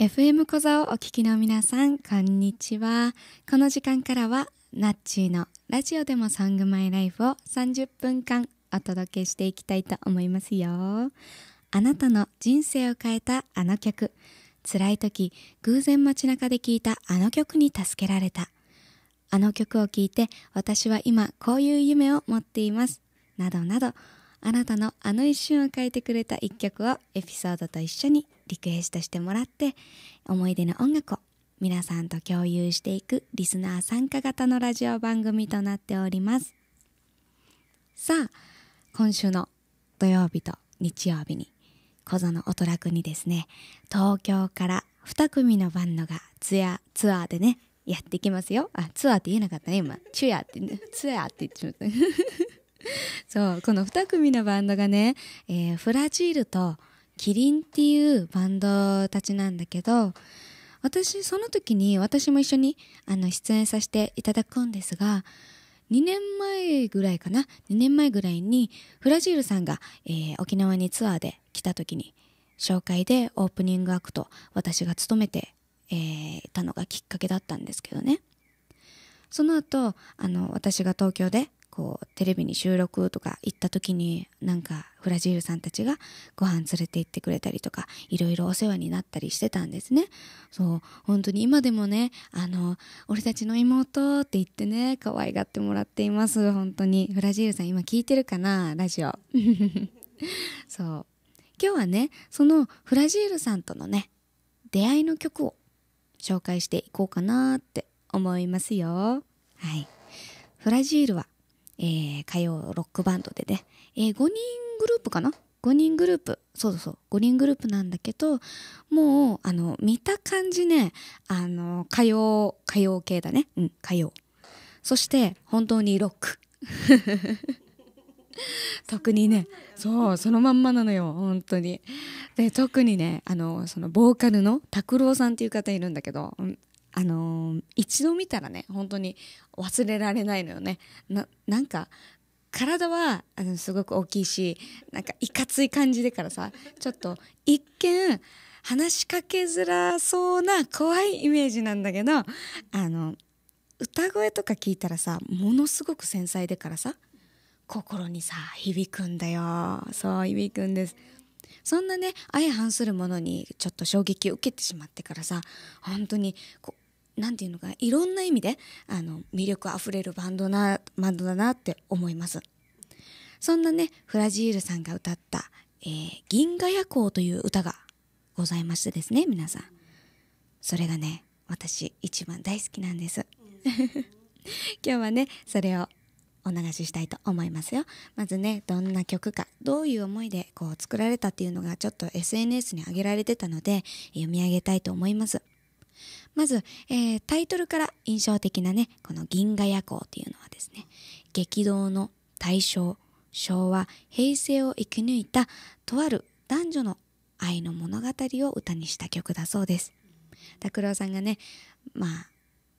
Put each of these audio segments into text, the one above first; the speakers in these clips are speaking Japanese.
FM 小座をお聞きの皆さん、こんにちは。この時間からは、ナッチーのラジオでもソングマイライフを30分間お届けしていきたいと思いますよ。あなたの人生を変えたあの曲。辛い時、偶然街中で聴いたあの曲に助けられた。あの曲を聴いて、私は今こういう夢を持っています。などなど、あなたのあの一瞬を変えてくれた一曲をエピソードと一緒にリクエストしてもらって思い出の音楽を皆さんと共有していくリスナー参加型のラジオ番組となっておりますさあ今週の土曜日と日曜日に小座の音楽にですね東京から2組のバンドがツアツアーでねやってきますよあツアーって言えなかったね今チュアって、ね、ツアーって言ってしまった そうこの2組のバンドがね、えー、フラジールとキリンっていうバンドたちなんだけど私その時に私も一緒にあの出演させていただくんですが2年前ぐらいかな2年前ぐらいにフラジールさんが、えー、沖縄にツアーで来た時に紹介でオープニングアクト私が務めて、えー、たのがきっかけだったんですけどねその後あの私が東京でこうテレビに収録とか行った時になんかフラジールさんたちがご飯連れて行ってくれたりとかいろいろお世話になったりしてたんですねそう本当に今でもねあの俺たちの妹って言ってね可愛がってもらっています本当にフラジールさん今聞いてるかなラジオ そう今日はねそのフラジールさんとのね出会いの曲を紹介していこうかなって思いますよはいフラジールはえー、火曜ロックバンドでね、えー、5人グループかな5人グループそうそうそう5人グループなんだけどもうあの見た感じねあの火曜火曜系だねうん火曜そして本当にロック 特にねそうそのまんまなのよ本当にで特にねあのそのボーカルの拓郎さんっていう方いるんだけど、うん、あのー、一度見たらね本当に忘れられないのよねなんか体はあのすごく大きいしなんかいかつい感じでからさちょっと一見話しかけづらそうな怖いイメージなんだけどあの歌声とか聞いたらさものすごく繊細でからさ心にさ響くんだよそう響くんですそんなね相反するものにちょっと衝撃を受けてしまってからさ本当にこ何て言うのかいろんな意味であの魅力あふれるバンドなバンドだなって思います。そんなねフラジールさんが歌った「えー、銀河夜行」という歌がございましてですね皆さんそれがね私一番大好きなんです 今日はねそれをお流ししたいと思いますよまずねどんな曲かどういう思いでこう作られたっていうのがちょっと SNS に上げられてたので読み上げたいと思いますまず、えー、タイトルから印象的なねこの「銀河夜行」というのはですね激動の大正昭和平成を生き抜いたとある男女の愛の物語を歌にした曲だそうです拓郎さんがねまあ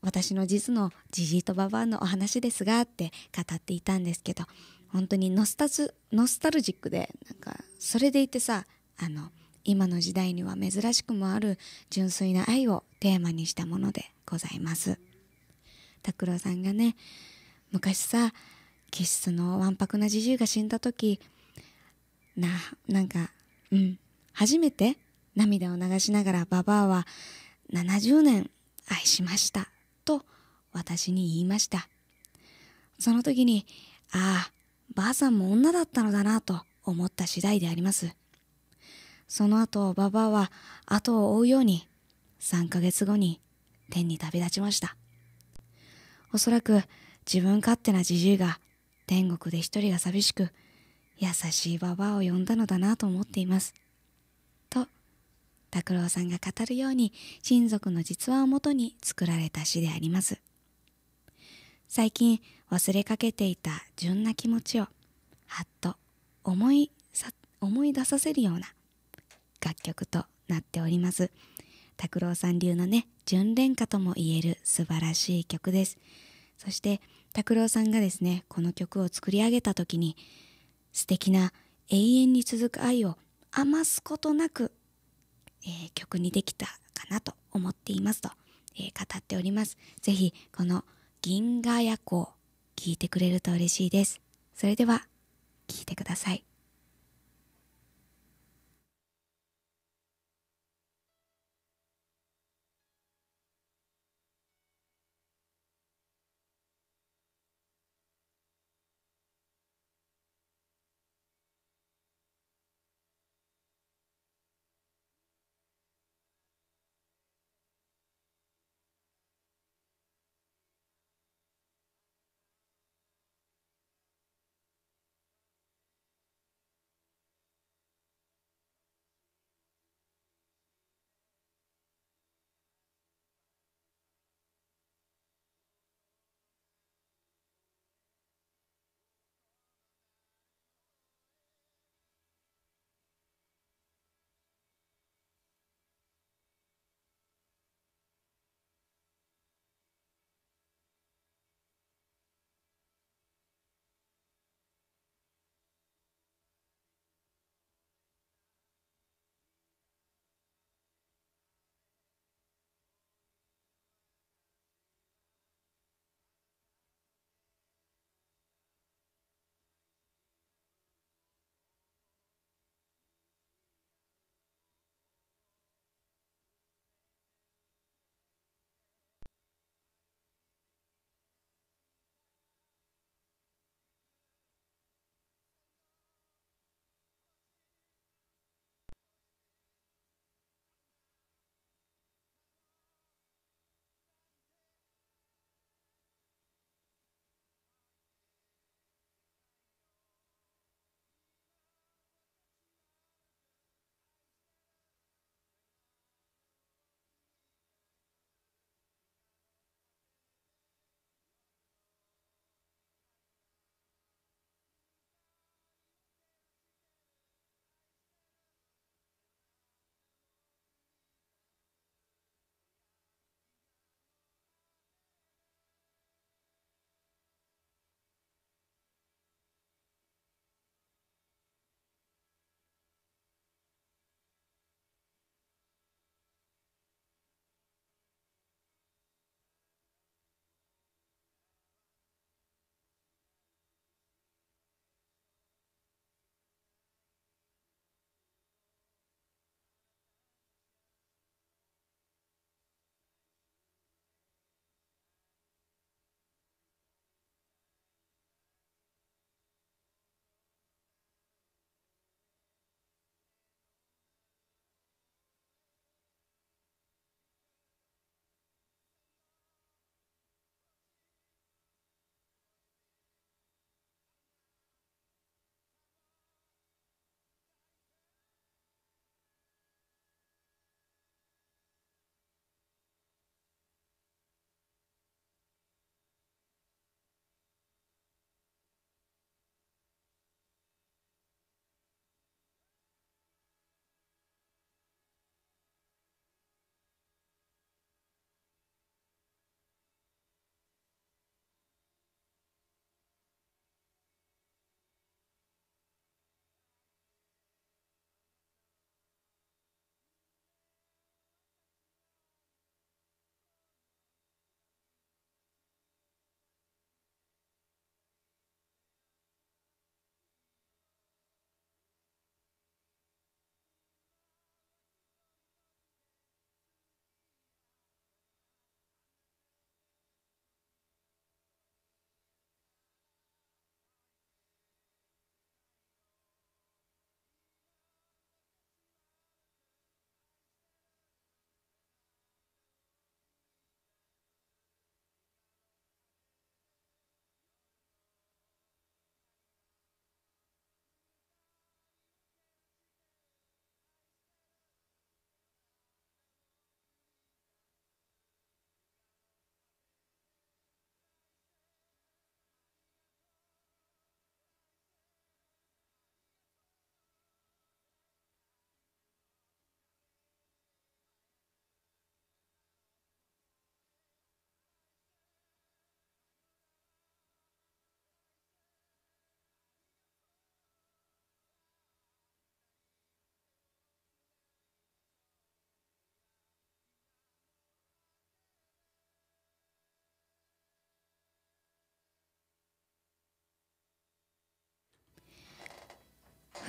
私の実のじじいとばばのお話ですがって語っていたんですけど本当にノスタルジックでなんかそれでいてさあの今の時代には珍しくもある純粋な愛をテーマにしたものでございます拓郎さんがね昔さ気質のわんぱくなじじいが死んだ時ななんかうん初めて涙を流しながらババアは70年愛しましたと私に言いましたその時にああばあさんも女だったのだなと思った次第でありますその後、ババアは後を追うように3ヶ月後に天に旅立ちました。おそらく自分勝手なじじいが天国で一人が寂しく優しいババアを呼んだのだなと思っています。と、拓郎さんが語るように親族の実話をもとに作られた詩であります。最近忘れかけていた純な気持ちをはっと思い思い出させるような楽曲となっております拓郎さん流のね純恋歌ともいえる素晴らしい曲ですそして拓郎さんがですねこの曲を作り上げた時に素敵な永遠に続く愛を余すことなく、えー、曲にできたかなと思っていますと、えー、語っております是非この「銀河夜行」聴いてくれると嬉しいですそれでは聴いてください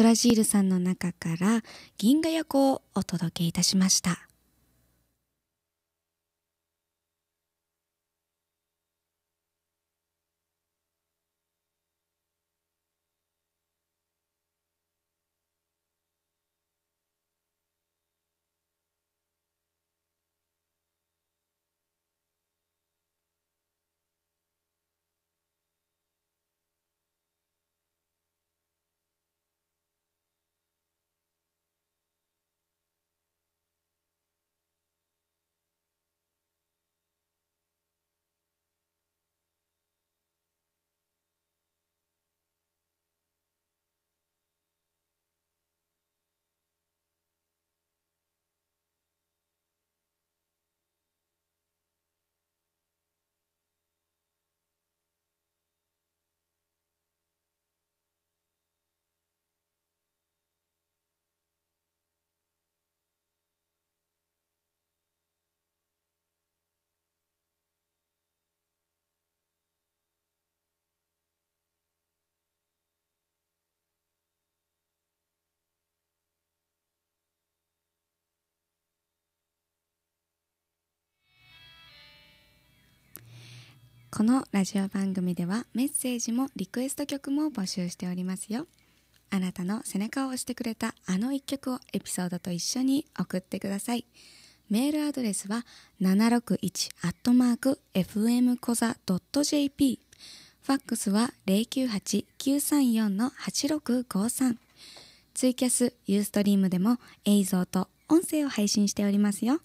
ラジールさんの中から銀河役をお届けいたしました。このラジオ番組ではメッセージもリクエスト曲も募集しておりますよあなたの背中を押してくれたあの一曲をエピソードと一緒に送ってくださいメールアドレスは 761-fmkoza.jp ファックスは098-934-8653ツイキャスユーストリームでも映像と音声を配信しておりますよ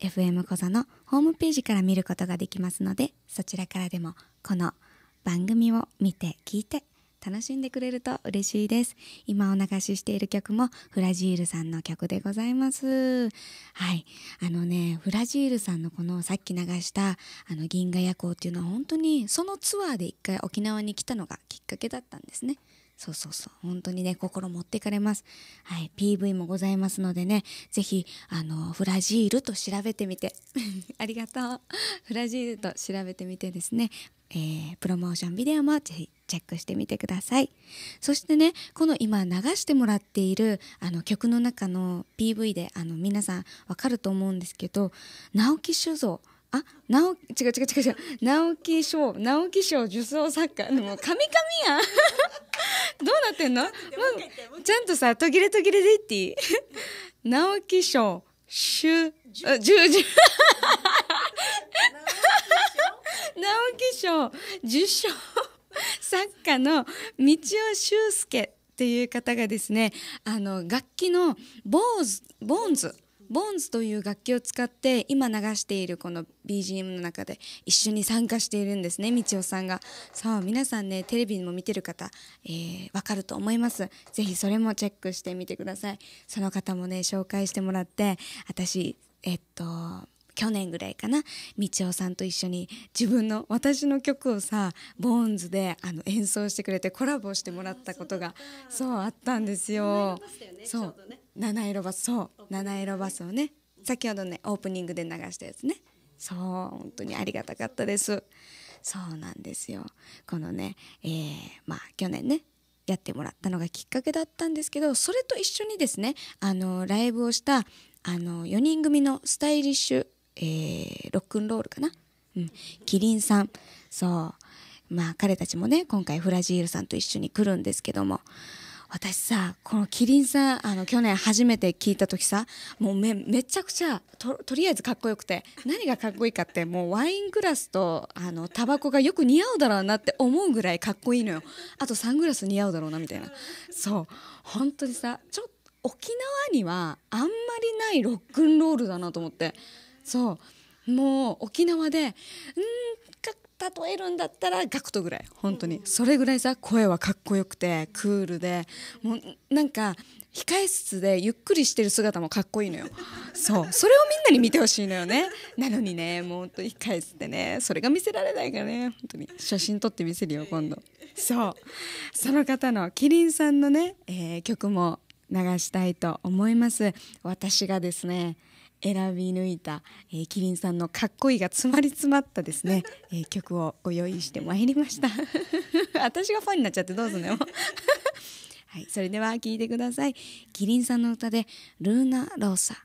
FM 小座のホームページから見ることができますのでそちらからでもこの番組を見て聞いて楽しんでくれると嬉しいです今お流ししている曲もフラジールさんの曲でございますはいあのねフラジールさんのこのさっき流したあの銀河夜行っていうのは本当にそのツアーで一回沖縄に来たのがきっかけだったんですねそうそうそう。本当にね、心持ってかれます。はい。PV もございますのでね、ぜひ、あの、フラジールと調べてみて。ありがとう。フラジールと調べてみてですね、えー、プロモーションビデオもぜひチェックしてみてください。そしてね、この今流してもらっているあの曲の中の PV であの皆さんわかると思うんですけど、直木酒造。あ直違う違う違う違う直木賞直木賞受賞作家もうカミカやん どうなってんのもうちゃんとさ途切れ途切れでいっていい直木賞主十十直木賞受賞作家の道尾修介っていう方がですねあの楽器のボーズボーンズボーンズという楽器を使って今流しているこの BGM の中で一緒に参加しているんですねみちおさんがさあ皆さんねテレビも見てる方、えー、分かると思いますぜひそれもチェックしてみてくださいその方もね紹介してもらって私えっと去年ぐらいかなみちおさんと一緒に自分の私の曲をさボーンズであの演奏してくれてコラボしてもらったことがそうあったんですよ。そう、ね七色バスそう七色バスをね先ほどねオープニングで流したやつねそう本当にありがたかったですそうなんですよこのねえー、まあ去年ねやってもらったのがきっかけだったんですけどそれと一緒にですねあのライブをしたあの4人組のスタイリッシュ、えー、ロックンロールかな、うん、キリンさんそうまあ彼たちもね今回フラジールさんと一緒に来るんですけども私さこのキリンさんあの去年初めて聞いた時さもうめめちゃくちゃとりあえずかっこよくて何がかっこいいかってもうワイングラスとあのタバコがよく似合うだろうなって思うぐらいかっこいいのよあとサングラス似合うだろうなみたいなそう本当にさちょっと沖縄にはあんまりないロックンロールだなと思ってそうもう沖縄で「うん例えるんだったらガクトぐらい本当にそれぐらいさ声はかっこよくてクールでもうなんか控え室でゆっくりしてる姿もかっこいいのよそうそれをみんなに見てほしいのよねなのにねもうと控え室でねそれが見せられないからね本当に写真撮って見せるよ今度そうその方のキリンさんのね、えー、曲も流したいと思います私がですね選び抜いた、えー、キリンさんのかっこいいが詰まり詰まったですね、えー、曲をご用意してまいりました 私がファンになっちゃってどうぞね はいそれでは聴いてくださいキリンさんの歌で「ルーナ・ローサ」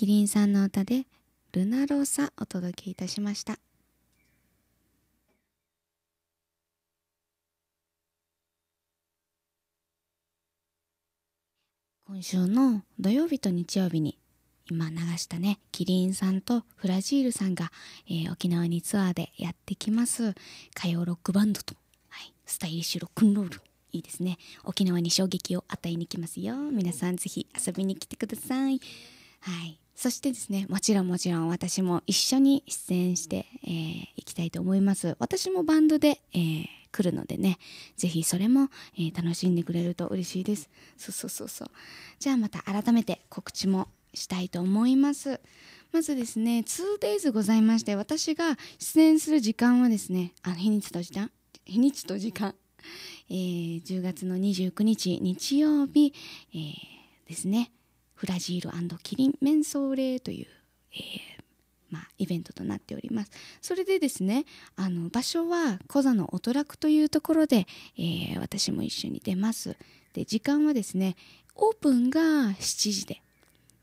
キリンさんの歌で「ルナローサ」お届けいたしました。今週の土曜日と日曜日に今流したねキリンさんとフラジールさんが、えー、沖縄にツアーでやってきます歌謡ロックバンドと、はい、スタイリッシュロックンロールいいですね沖縄に衝撃を与えに来ますよ皆さん是非遊びに来てくださいはいそしてですね、もちろんもちろん私も一緒に出演してい、えー、きたいと思います。私もバンドで、えー、来るのでね、ぜひそれも、えー、楽しんでくれると嬉しいです。そうそうそうそう。じゃあまた改めて告知もしたいと思います。まずですね、2days ございまして、私が出演する時間はですね、あ日にちと時間、日にちと時間、えー、10月の29日日曜日、えー、ですね、フラジールキリンメンソーレーという、えーまあ、イベントとなっておりますそれでですねあの場所はコザのオトラクというところで、えー、私も一緒に出ますで時間はですねオープンが7時で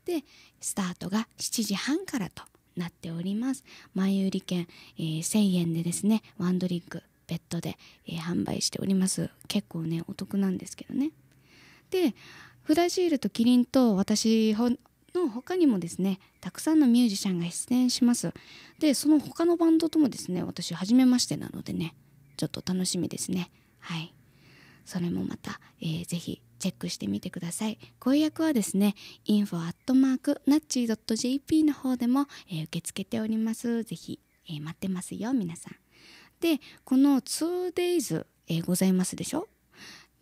でスタートが7時半からとなっております前売り券、えー、1000円でですねワンドリンクッドで、えー、販売しております結構ねお得なんですけどねでフラジールとキリンと私の他にもですねたくさんのミュージシャンが出演しますでその他のバンドともですね私初めましてなのでねちょっと楽しみですねはいそれもまた、えー、ぜひチェックしてみてくださいご予約はですね info.natchi.jp の方でも、えー、受け付けておりますぜひ、えー、待ってますよ皆さんでこの 2days、えー、ございますでしょ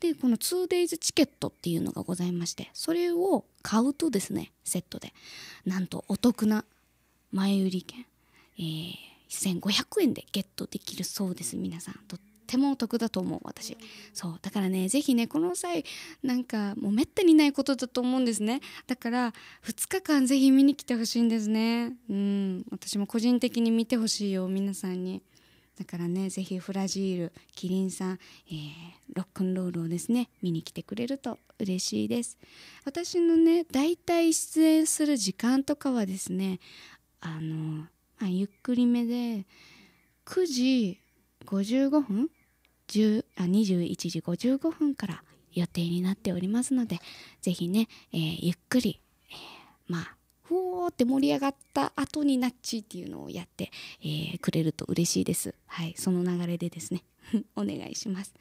でこの 2days チケットっていうのがございましてそれを買うとですねセットでなんとお得な前売り券、えー、1500円でゲットできるそうです皆さんとってもお得だと思う私そうだからね是非ねこの際なんかもうめったにないことだと思うんですねだから2日間是非見に来てほしいんですねうん私も個人的に見てほしいよ皆さんに。だからねぜひフラジールキリンさん、えー、ロックンロールをですね見に来てくれると嬉しいです私のね大体出演する時間とかはですねあの、まあ、ゆっくりめで9時55分10あ21時55分から予定になっておりますのでぜひね、えー、ゆっくり、えー、まあふおーって盛り上がった後にナッチっていうのをやって、えー、くれると嬉しいです。はい、その流れでですね お願いします。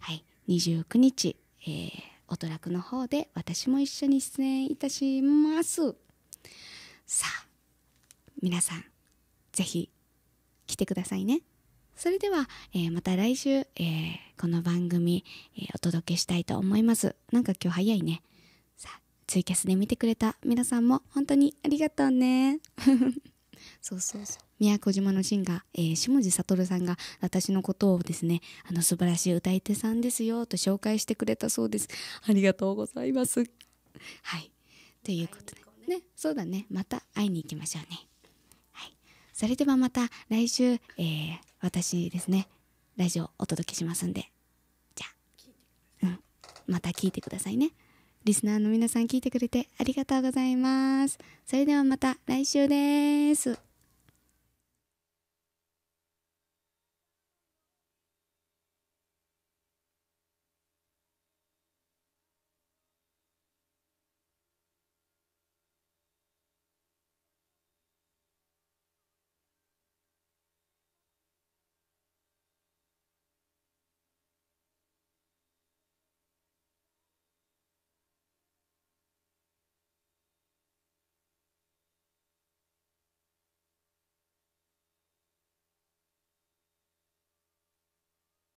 はい、29日、えー、音くの方で私も一緒に出演いたします。さあ、皆さん、ぜひ来てくださいね。それでは、えー、また来週、えー、この番組、えー、お届けしたいと思います。なんか今日早いね。ツイキャスで見てくれた皆さんも本当にありがとうね。そうそうそう。宮古島のシンガー、えー、下地悟さんが私のことをですね、あの素晴らしい歌い手さんですよと紹介してくれたそうです。ありがとうございます。はい。ということで。ね、ねそうだね。また会いに行きましょうね。はい。それではまた来週、えー、私ですね、ラジオお届けしますんで。じゃあ、うん。また聞いてくださいね。リスナーの皆さん聞いてくれてありがとうございます。それではまた来週です。